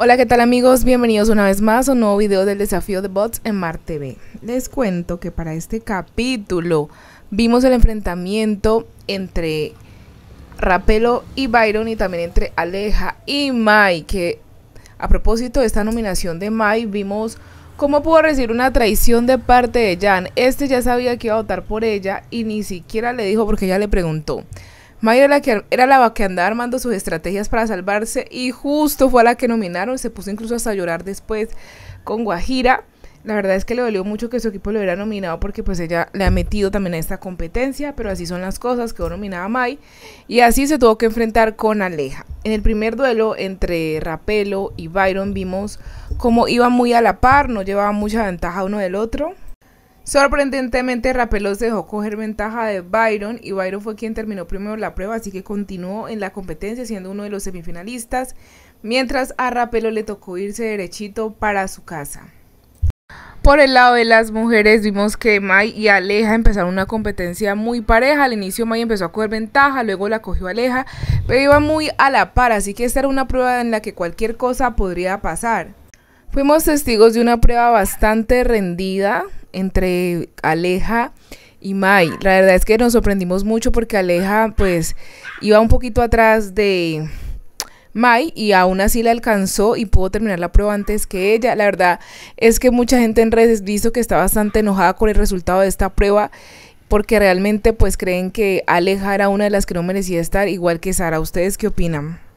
Hola, ¿qué tal amigos? Bienvenidos una vez más a un nuevo video del desafío de bots en Mar TV. Les cuento que para este capítulo vimos el enfrentamiento entre Rapelo y Byron y también entre Aleja y Mai, que a propósito de esta nominación de Mai vimos cómo pudo recibir una traición de parte de Jan. Este ya sabía que iba a votar por ella y ni siquiera le dijo porque ella le preguntó. May era la, que, era andaba armando sus estrategias para salvarse y justo fue a la que nominaron, se puso incluso hasta llorar después con Guajira. La verdad es que le dolió mucho que su equipo lo hubiera nominado porque pues ella le ha metido también a esta competencia, pero así son las cosas, quedó nominada Mai y así se tuvo que enfrentar con Aleja. En el primer duelo entre Rapelo y Byron vimos cómo iban muy a la par, no llevaban mucha ventaja uno del otro, Sorprendentemente, Rapelos dejó coger ventaja de Byron y Byron fue quien terminó primero la prueba, así que continuó en la competencia siendo uno de los semifinalistas, mientras a Rapelo le tocó irse derechito para su casa. Por el lado de las mujeres vimos que Mai y Aleja empezaron una competencia muy pareja. Al inicio Mai empezó a coger ventaja, luego la cogió Aleja, pero iba muy a la par, así que esta era una prueba en la que cualquier cosa podría pasar. Fuimos testigos de una prueba bastante rendida, entre Aleja y Mai. La verdad es que nos sorprendimos mucho porque Aleja pues iba un poquito atrás de Mai y aún así la alcanzó y pudo terminar la prueba antes que ella. La verdad es que mucha gente en redes visto que está bastante enojada con el resultado de esta prueba porque realmente pues creen que Aleja era una de las que no merecía estar igual que Sara. ¿Ustedes qué opinan?